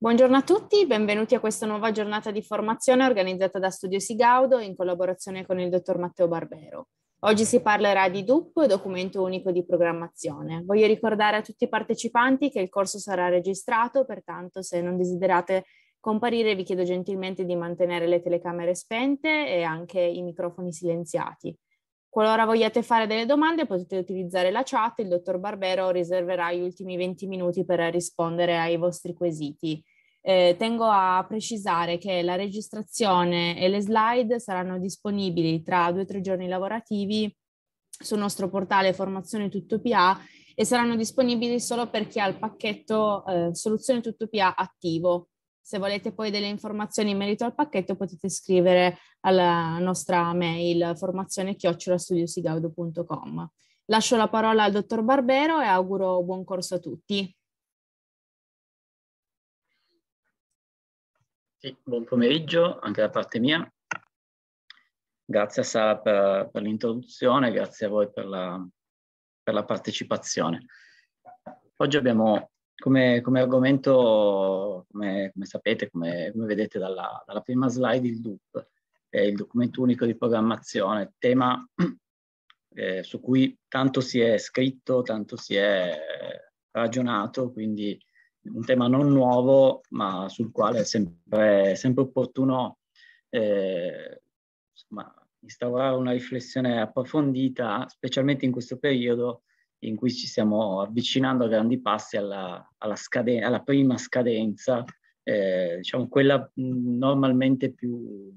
Buongiorno a tutti, benvenuti a questa nuova giornata di formazione organizzata da Studio Sigaudo in collaborazione con il dottor Matteo Barbero. Oggi si parlerà di DUP, documento unico di programmazione. Voglio ricordare a tutti i partecipanti che il corso sarà registrato, pertanto se non desiderate comparire vi chiedo gentilmente di mantenere le telecamere spente e anche i microfoni silenziati. Qualora vogliate fare delle domande potete utilizzare la chat, il dottor Barbero riserverà gli ultimi 20 minuti per rispondere ai vostri quesiti. Eh, tengo a precisare che la registrazione e le slide saranno disponibili tra due o tre giorni lavorativi sul nostro portale Formazione Tutto PA e saranno disponibili solo per chi ha il pacchetto eh, Soluzione Tutto PA attivo. Se volete poi delle informazioni in merito al pacchetto potete scrivere alla nostra mail formazione chiocciolastudiusigaudo.com. Lascio la parola al dottor Barbero e auguro buon corso a tutti. Sì, buon pomeriggio anche da parte mia. Grazie a Sara per, per l'introduzione, grazie a voi per la, per la partecipazione. Oggi abbiamo come, come argomento, come, come sapete, come, come vedete dalla, dalla, prima slide, il DUP, è il documento unico di programmazione, tema eh, su cui tanto si è scritto, tanto si è ragionato, quindi un tema non nuovo, ma sul quale è sempre, sempre opportuno eh, insomma, instaurare una riflessione approfondita, specialmente in questo periodo in cui ci stiamo avvicinando a grandi passi alla, alla, scaden- alla prima scadenza, eh, diciamo quella mm, normalmente più,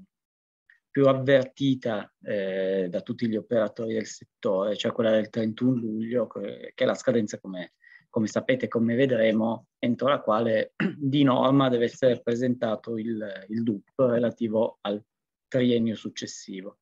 più avvertita eh, da tutti gli operatori del settore, cioè quella del 31 luglio, che è la scadenza come, come sapete, come vedremo, entro la quale di norma deve essere presentato il, il DUP relativo al triennio successivo.